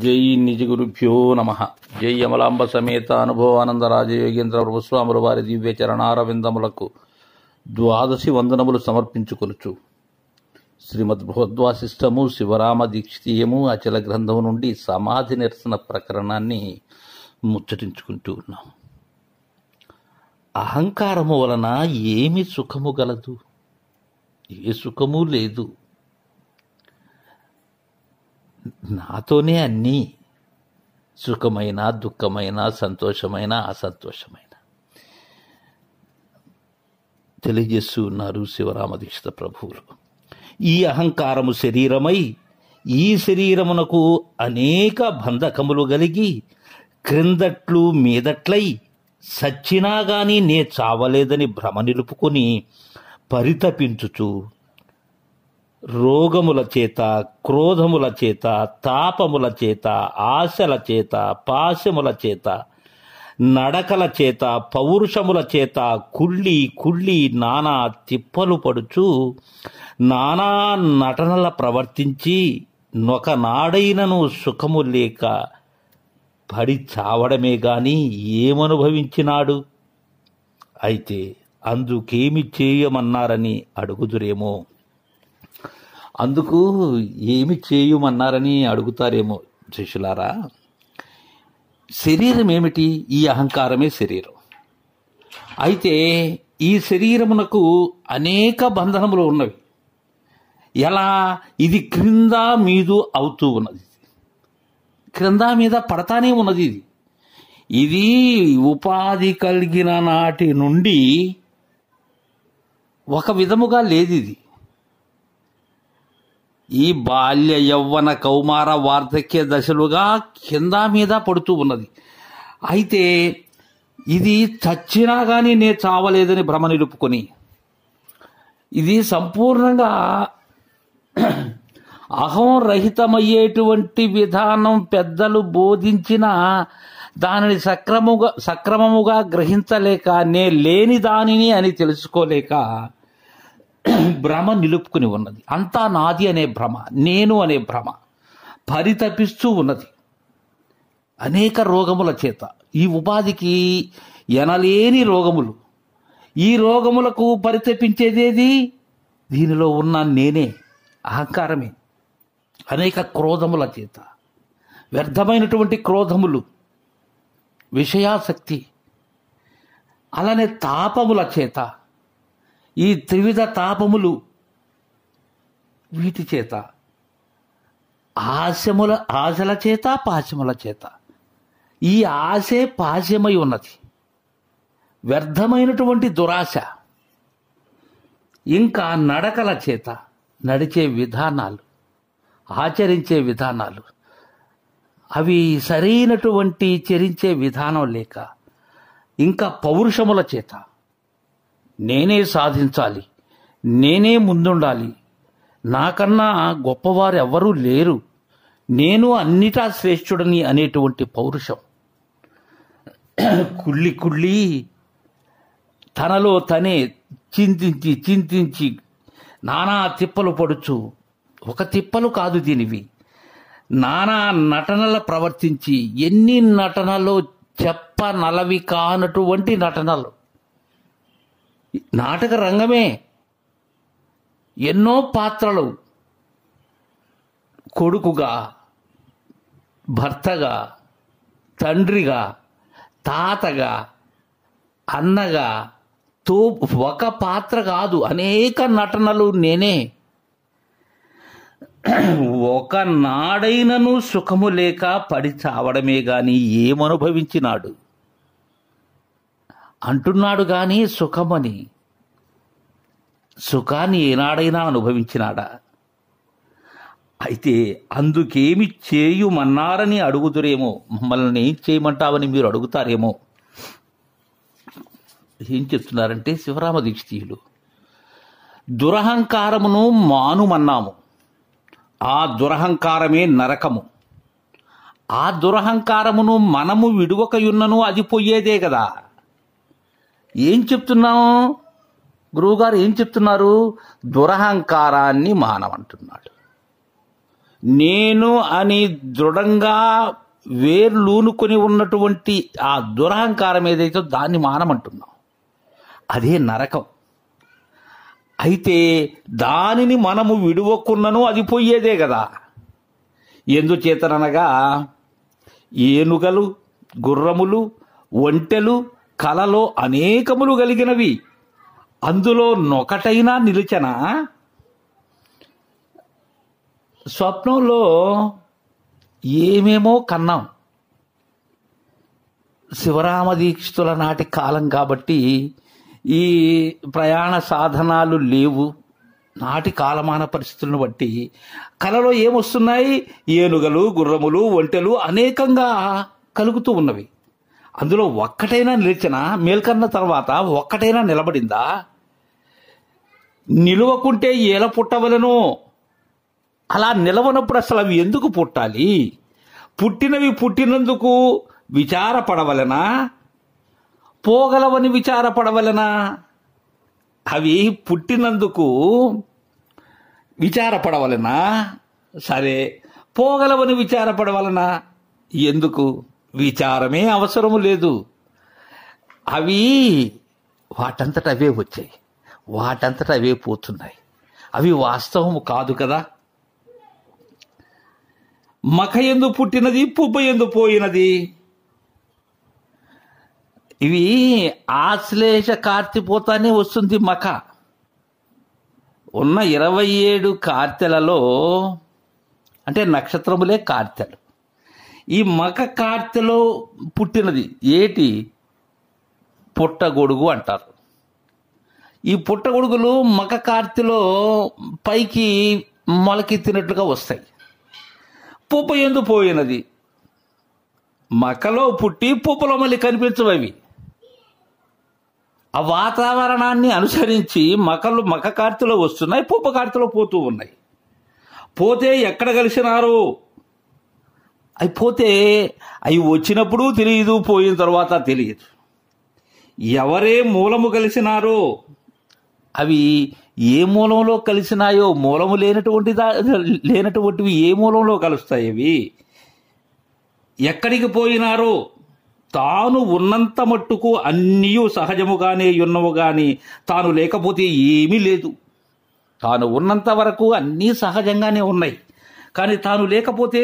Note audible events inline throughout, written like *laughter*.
జై నిజ గురుభ్యో నమ జై అమలాంబ సమేత అనుభవానంద రాజయోగేంద్ర ప్రభుస్వాముల వారి దివ్య చరణారవిందములకు ద్వాదశి వందనములు సమర్పించుకొనుచు శ్రీమద్ భగవద్వాసిష్టము శివరామ దీక్షితీయము అచల గ్రంథము నుండి సమాధి నిరసన ప్రకరణాన్ని ముచ్చటించుకుంటూ ఉన్నాం అహంకారము వలన ఏమి సుఖము గలదు ఏ సుఖము లేదు నాతోనే అన్నీ సుఖమైన దుఃఖమైన సంతోషమైన అసంతోషమైన తెలియజేస్తూ ఉన్నారు శివరామదీక్షిత ప్రభువులు ఈ అహంకారము శరీరమై ఈ శరీరమునకు అనేక బంధకములు కలిగి క్రిందట్లు మీదట్లై సచ్చినా గాని నే చావలేదని భ్రమ నిలుపుకొని పరితపించుచు రోగముల చేత క్రోధముల చేత తాపముల చేత ఆశల చేత పాశముల చేత నడకల చేత పౌరుషముల చేత కుళ్ళి కుళ్ళి నానా తిప్పలు పడుచు నానా నటనల ప్రవర్తించి నొకనాడైనను సుఖము లేక పడి చావడమే గాని ఏమనుభవించినాడు అయితే అందుకేమి చేయమన్నారని అడుగుదురేమో అందుకు ఏమి చేయుమన్నారని అడుగుతారేమో శిష్యులారా శరీరం ఏమిటి ఈ అహంకారమే శరీరం అయితే ఈ శరీరమునకు అనేక బంధనములు ఉన్నవి ఎలా ఇది క్రింద మీదు అవుతూ ఉన్నది క్రింద మీద పడతానే ఉన్నది ఇది ఇది ఉపాధి కలిగిన నాటి నుండి ఒక విధముగా లేదు ఇది ఈ బాల్య యవ్వన కౌమార వార్ధక్య దశలుగా కింద మీద పడుతూ ఉన్నది అయితే ఇది చచ్చినా కానీ నే చావలేదని భ్రమ నిలుపుకొని ఇది సంపూర్ణంగా అహం రహితమయ్యేటువంటి విధానం పెద్దలు బోధించిన దానిని సక్రముగా సక్రమముగా గ్రహించలేక నే లేని దానిని అని తెలుసుకోలేక *clears throat* భ్రమ నిలుపుకుని ఉన్నది అంతా నాది అనే భ్రమ నేను అనే భ్రమ పరితపిస్తూ ఉన్నది అనేక రోగముల చేత ఈ ఉపాధికి ఎనలేని రోగములు ఈ రోగములకు పరితపించేదేది దీనిలో ఉన్న నేనే అహంకారమే అనేక క్రోధముల చేత వ్యర్థమైనటువంటి క్రోధములు విషయాసక్తి అలానే తాపముల చేత ఈ త్రివిధ తాపములు వీటి చేత ఆశముల ఆశల చేత పాశముల చేత ఈ ఆశే పాశమై ఉన్నది వ్యర్థమైనటువంటి దురాశ ఇంకా నడకల చేత నడిచే విధానాలు ఆచరించే విధానాలు అవి సరైనటువంటి చరించే విధానం లేక ఇంకా పౌరుషముల చేత నేనే సాధించాలి నేనే ముందుండాలి నాకన్నా గొప్పవారు ఎవ్వరూ లేరు నేను అన్నిటా శ్రేష్ఠుడని అనేటువంటి పౌరుషం కుళ్ళి కుళ్ళి తనలో తనే చింతించి చింతించి నానా తిప్పలు పడుచు ఒక తిప్పలు కాదు దీనివి నానా నటనల ప్రవర్తించి ఎన్ని నటనలో చెప్ప నలవి కానటువంటి నటనలు నాటక రంగమే ఎన్నో పాత్రలు కొడుకుగా భర్తగా తండ్రిగా తాతగా అన్నగా తో ఒక పాత్ర కాదు అనేక నటనలు నేనే ఒక నాడైనను సుఖము లేక పడి చావడమే గాని ఏమనుభవించినాడు అంటున్నాడు కానీ సుఖమని సుఖాన్ని ఏనాడైనా అనుభవించినాడా అయితే అందుకేమి చేయుమన్నారని అడుగుతురేమో మమ్మల్ని ఏం చేయమంటావని మీరు అడుగుతారేమో ఏం చెప్తున్నారంటే శివరామ దీక్షితీయులు దురహంకారమును మానుమన్నాము ఆ దురహంకారమే నరకము ఆ దురహంకారమును మనము విడువకయున్నను అది పోయేదే కదా ఏం చెప్తున్నాం గురువుగారు ఏం చెప్తున్నారు దురహంకారాన్ని మానవంటున్నాడు నేను అని దృఢంగా వేర్లూనుకొని ఉన్నటువంటి ఆ దురహంకారం ఏదైతే దాన్ని మానమంటున్నాం అదే నరకం అయితే దానిని మనము విడువకున్నను అది పోయేదే కదా ఎందుచేతనగా ఏనుగలు గుర్రములు ఒంటెలు కలలో అనేకములు కలిగినవి అందులో నొకటైనా నిలిచన స్వప్నంలో ఏమేమో కన్నాం శివరామ దీక్షితుల నాటి కాలం కాబట్టి ఈ ప్రయాణ సాధనాలు లేవు నాటి కాలమాన పరిస్థితులను బట్టి కలలో ఏమొస్తున్నాయి ఏనుగలు గుర్రములు ఒంటెలు అనేకంగా కలుగుతూ ఉన్నవి అందులో ఒక్కటైనా నిలిచిన మేల్కన్న తర్వాత ఒక్కటైనా నిలబడిందా నిలువకుంటే ఏల పుట్టవలను అలా నిలవనప్పుడు అసలు అవి ఎందుకు పుట్టాలి పుట్టినవి పుట్టినందుకు విచారపడవలనా పోగలవని విచారపడవలనా అవి పుట్టినందుకు విచారపడవలనా సరే పోగలవని విచారపడవలనా ఎందుకు విచారమే అవసరము లేదు అవి వాటంతట అవే వచ్చాయి వాటంతట అవే పోతున్నాయి అవి వాస్తవము కాదు కదా మఖ ఎందు పుట్టినది పుబ్బ ఎందు పోయినది ఇవి ఆశ్లేష కార్తిపోతానే వస్తుంది మఖ ఉన్న ఇరవై ఏడు కార్తెలలో అంటే నక్షత్రములే కార్తెలు ఈ మగ కార్తెలో పుట్టినది ఏటి పుట్టగొడుగు అంటారు ఈ పుట్టగొడుగులు మగ కార్తెలో పైకి మొలకెత్తినట్లుగా వస్తాయి పూప ఎందు పోయినది మకలో పుట్టి పూపలో మళ్ళీ కనిపించవవి ఆ వాతావరణాన్ని అనుసరించి మకలు మక కార్తెలో వస్తున్నాయి పూప కార్తెలో పోతూ ఉన్నాయి పోతే ఎక్కడ కలిసినారు అయిపోతే అవి వచ్చినప్పుడు తెలియదు పోయిన తర్వాత తెలియదు ఎవరే మూలము కలిసినారో అవి ఏ మూలంలో కలిసినాయో మూలము లేనటువంటి లేనటువంటివి ఏ మూలంలో కలుస్తాయి అవి ఎక్కడికి పోయినారో తాను ఉన్నంత మట్టుకు అన్నీ సహజముగానే ఉన్నవు కానీ తాను లేకపోతే ఏమీ లేదు తాను ఉన్నంత వరకు అన్నీ సహజంగానే ఉన్నాయి కానీ తాను లేకపోతే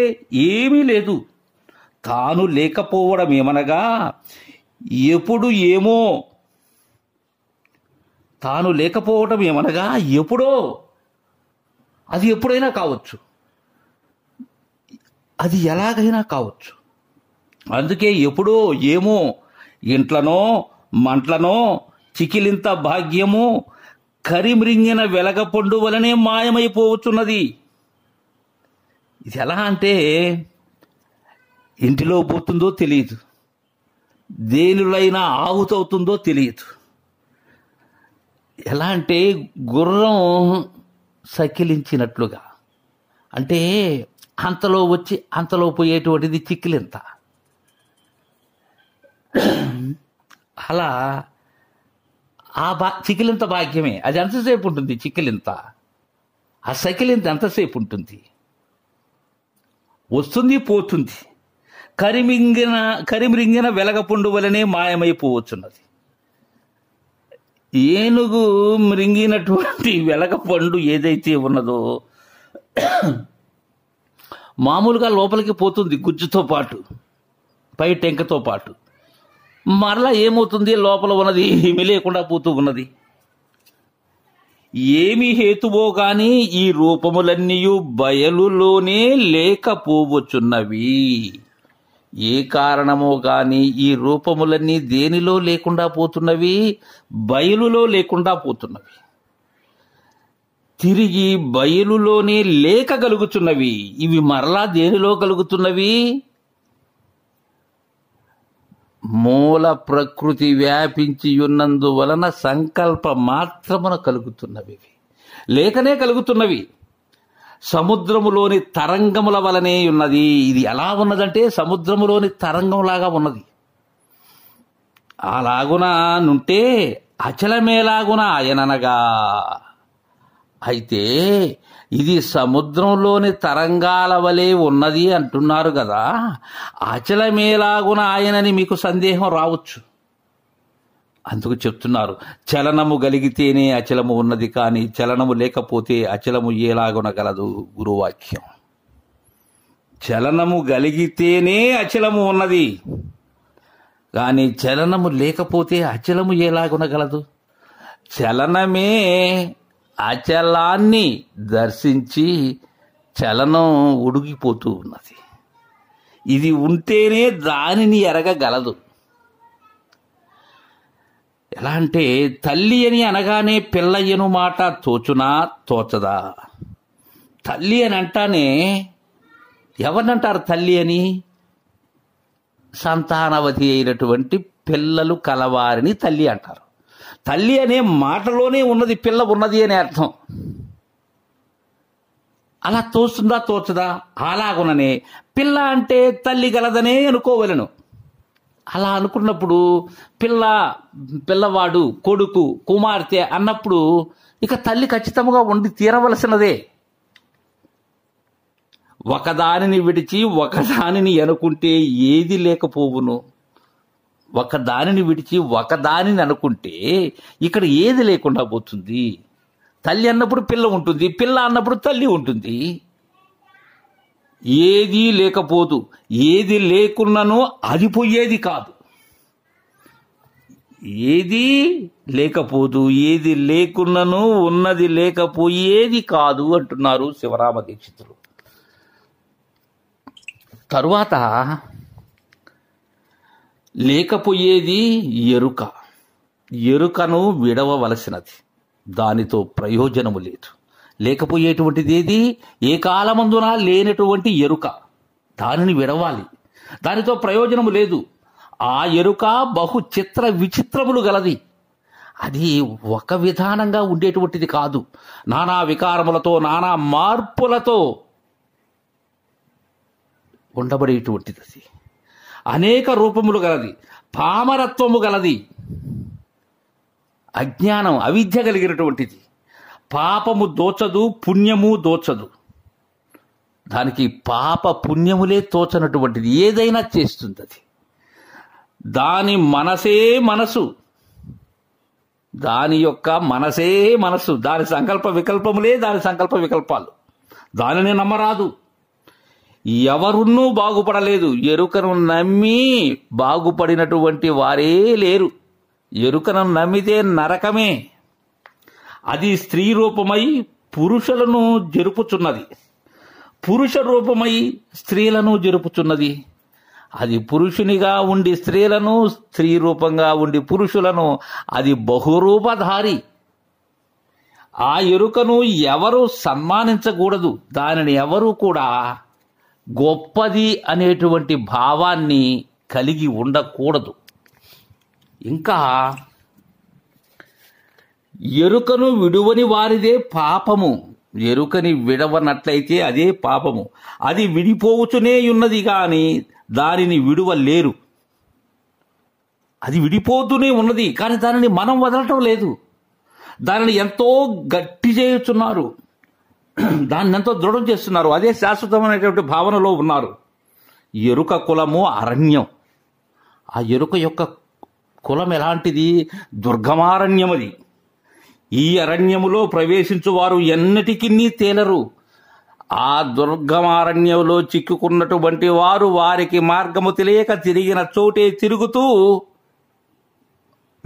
ఏమీ లేదు తాను లేకపోవడం ఏమనగా ఎప్పుడు ఏమో తాను లేకపోవడం ఏమనగా ఎప్పుడో అది ఎప్పుడైనా కావచ్చు అది ఎలాగైనా కావచ్చు అందుకే ఎప్పుడో ఏమో ఇంట్లనో మంట్లనో చికిలింత భాగ్యము కరిమ్రింగిన వెలగపండు వలనే మాయమైపోవచ్చున్నది ఇది ఎలా అంటే ఇంటిలో పోతుందో తెలియదు దేనిలైనా ఆగుతవుతుందో తెలియదు ఎలా అంటే గుర్రం సకిలించినట్లుగా అంటే అంతలో వచ్చి అంతలో పోయేటువంటిది చిక్కిలింత అలా ఆ బా చికిలింత భాగ్యమే అది ఎంతసేపు ఉంటుంది చిక్కిలింత ఆ సకిలింత ఎంతసేపు ఉంటుంది వస్తుంది పోతుంది కరిమింగిన కరిమిరింగిన వెలగపుండు వలనే మాయమైపోవచ్చున్నది ఏనుగు మృంగినటువంటి వెలగపండు ఏదైతే ఉన్నదో మామూలుగా లోపలికి పోతుంది గుజ్జుతో పాటు పై టెంకతో పాటు మరలా ఏమవుతుంది లోపల ఉన్నది ఏమీ లేకుండా పోతూ ఉన్నది ఏమి హేతువో గాని ఈ రూపములన్నీయు బయలులోనే లేకపోవచ్చున్నవి ఏ కారణమో గాని ఈ రూపములన్నీ దేనిలో లేకుండా పోతున్నవి బయలులో లేకుండా పోతున్నవి తిరిగి బయలులోనే లేక ఇవి మరలా దేనిలో కలుగుతున్నవి మూల ప్రకృతి వ్యాపించి ఉన్నందువలన సంకల్ప మాత్రమున కలుగుతున్నవి లేకనే కలుగుతున్నవి సముద్రములోని తరంగముల వలనే ఉన్నది ఇది ఎలా ఉన్నదంటే సముద్రములోని తరంగంలాగా ఉన్నది అలాగున నుంటే అచలమేలాగున ఆయననగా అయితే ఇది సముద్రంలోని తరంగాల వలె ఉన్నది అంటున్నారు కదా అచలమేలాగున ఆయనని మీకు సందేహం రావచ్చు అందుకు చెప్తున్నారు చలనము గలిగితేనే అచలము ఉన్నది కానీ చలనము లేకపోతే అచలము ఏలాగున గలదు గురువాక్యం చలనము గలిగితేనే అచలము ఉన్నది కానీ చలనము లేకపోతే అచలము ఏలాగునగలదు చలనమే అచలాన్ని దర్శించి చలనం ఉడిగిపోతూ ఉన్నది ఇది ఉంటేనే దానిని ఎరగగలదు ఎలా అంటే తల్లి అని అనగానే పిల్ల ఎను మాట తోచునా తోచదా తల్లి అని అంటానే ఎవరినంటారు తల్లి అని సంతానవతి అయినటువంటి పిల్లలు కలవారిని తల్లి అంటారు తల్లి అనే మాటలోనే ఉన్నది పిల్ల ఉన్నది అనే అర్థం అలా తోస్తుందా తోచదా అలాగుననే పిల్ల అంటే తల్లి గలదనే అనుకోవలను అలా అనుకున్నప్పుడు పిల్ల పిల్లవాడు కొడుకు కుమార్తె అన్నప్పుడు ఇక తల్లి ఖచ్చితంగా ఉండి తీరవలసినదే ఒకదానిని విడిచి ఒకదానిని అనుకుంటే ఏది లేకపోవును ఒక దానిని విడిచి ఒకదానిని అనుకుంటే ఇక్కడ ఏది లేకుండా పోతుంది తల్లి అన్నప్పుడు పిల్ల ఉంటుంది పిల్ల అన్నప్పుడు తల్లి ఉంటుంది ఏది లేకపోదు ఏది లేకున్నానో అది పోయేది కాదు ఏది లేకపోదు ఏది లేకున్నాను ఉన్నది లేకపోయేది కాదు అంటున్నారు శివరామ దీక్షితులు తరువాత లేకపోయేది ఎరుక ఎరుకను విడవవలసినది దానితో ప్రయోజనము లేదు లేకపోయేటువంటిది ఏది ఏ కాలమందున లేనటువంటి ఎరుక దానిని విడవాలి దానితో ప్రయోజనము లేదు ఆ ఎరుక బహు చిత్ర విచిత్రములు గలది అది ఒక విధానంగా ఉండేటువంటిది కాదు నానా వికారములతో నానా మార్పులతో ఉండబడేటువంటిది అనేక రూపములు గలది పామరత్వము గలది అజ్ఞానం అవిద్య కలిగినటువంటిది పాపము దోచదు పుణ్యము దోచదు దానికి పాప పుణ్యములే తోచనటువంటిది ఏదైనా చేస్తుంది అది దాని మనసే మనసు దాని యొక్క మనసే మనసు దాని సంకల్ప వికల్పములే దాని సంకల్ప వికల్పాలు దానిని నమ్మరాదు ఎవరున్నూ బాగుపడలేదు ఎరుకను నమ్మి బాగుపడినటువంటి వారే లేరు ఎరుకను నమ్మితే నరకమే అది స్త్రీ రూపమై పురుషులను జరుపుచున్నది పురుష రూపమై స్త్రీలను జరుపుచున్నది అది పురుషునిగా ఉండి స్త్రీలను స్త్రీ రూపంగా ఉండి పురుషులను అది బహురూపధారి ఆ ఎరుకను ఎవరు సన్మానించకూడదు దానిని ఎవరు కూడా గొప్పది అనేటువంటి భావాన్ని కలిగి ఉండకూడదు ఇంకా ఎరుకను విడువని వారిదే పాపము ఎరుకని విడవనట్లయితే అదే పాపము అది విడిపోవచ్చునే ఉన్నది కానీ దానిని విడువలేరు అది విడిపోతూనే ఉన్నది కానీ దానిని మనం వదలటం లేదు దానిని ఎంతో గట్టి చేయుచున్నారు *clears throat* దాన్ని ఎంతో దృఢం చేస్తున్నారు అదే శాశ్వతమైనటువంటి భావనలో ఉన్నారు ఎరుక కులము అరణ్యం ఆ ఎరుక యొక్క కులం ఎలాంటిది దుర్గమారణ్యం అది ఈ అరణ్యములో ప్రవేశించువారు ఎన్నటికీ తేలరు ఆ దుర్గమారణ్యంలో చిక్కుకున్నటువంటి వారు వారికి మార్గము తెలియక తిరిగిన చోటే తిరుగుతూ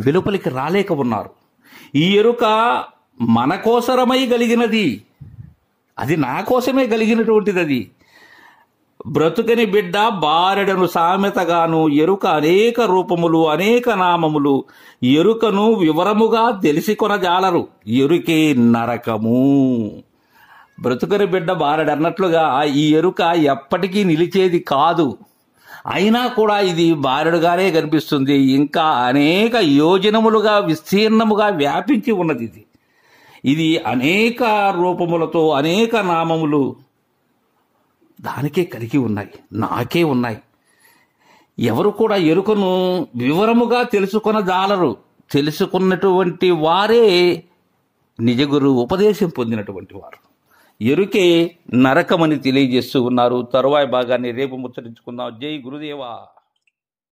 వెలుపలికి రాలేక ఉన్నారు ఈ ఎరుక మనకోసరమై కలిగినది అది నా కోసమే కలిగినటువంటిది అది బ్రతుకని బిడ్డ బారెడను సామెతగాను ఎరుక అనేక రూపములు అనేక నామములు ఎరుకను వివరముగా తెలిసి కొనజాలరు ఎరుకే నరకము బ్రతుకని బిడ్డ బారెడన్నట్లుగా ఈ ఎరుక ఎప్పటికీ నిలిచేది కాదు అయినా కూడా ఇది బారెడుగానే కనిపిస్తుంది ఇంకా అనేక యోజనములుగా విస్తీర్ణముగా వ్యాపించి ఉన్నది ఇది ఇది అనేక రూపములతో అనేక నామములు దానికే కలిగి ఉన్నాయి నాకే ఉన్నాయి ఎవరు కూడా ఎరుకను వివరముగా జాలరు తెలుసుకున్నటువంటి వారే నిజగురు ఉపదేశం పొందినటువంటి వారు ఎరుకే నరకమని తెలియజేస్తూ ఉన్నారు తరువాయి భాగాన్ని రేపు ముచ్చరించుకుందాం జై గురుదేవా